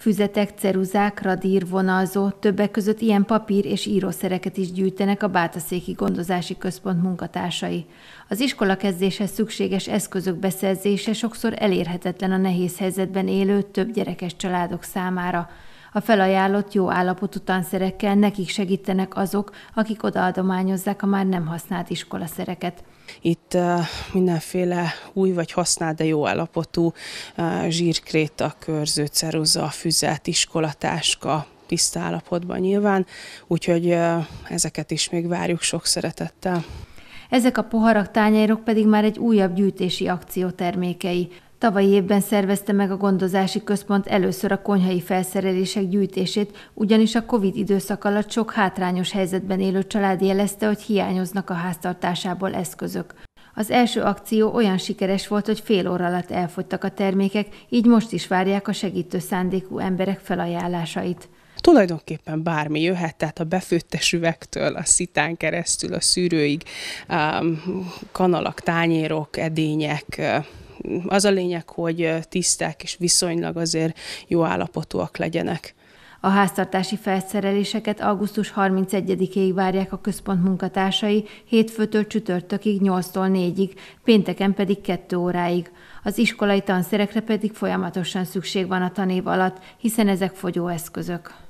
Füzetek, ceruzák, vonalzó, többek között ilyen papír és írószereket is gyűjtenek a Bátaszéki Gondozási Központ munkatársai. Az iskola kezdéshez szükséges eszközök beszerzése sokszor elérhetetlen a nehéz helyzetben élő több gyerekes családok számára. A felajánlott jó állapotú tanszerekkel nekik segítenek azok, akik odaadományozzák a már nem használt iskolaszereket. Itt mindenféle új vagy használt, de jó állapotú zsírkréta, körző, ceruza, füzet, iskolatáska, tiszta állapotban nyilván, úgyhogy ezeket is még várjuk sok szeretettel. Ezek a poharak, tányérok pedig már egy újabb gyűjtési akció termékei. Tavaly évben szervezte meg a gondozási központ először a konyhai felszerelések gyűjtését, ugyanis a COVID időszak alatt sok hátrányos helyzetben élő család jelezte, hogy hiányoznak a háztartásából eszközök. Az első akció olyan sikeres volt, hogy fél óra alatt elfogytak a termékek, így most is várják a segítő szándékú emberek felajánlásait. Tulajdonképpen bármi jöhet, tehát a befőttes üvegtől, a szitán keresztül, a szűrőig, kanalak, tányérok, edények, az a lényeg, hogy tiszták és viszonylag azért jó állapotúak legyenek. A háztartási felszereléseket augusztus 31-ig várják a központ munkatársai, hétfőtől csütörtökig 8-tól 4-ig, pénteken pedig 2 óráig. Az iskolai tanszerekre pedig folyamatosan szükség van a tanév alatt, hiszen ezek fogyóeszközök.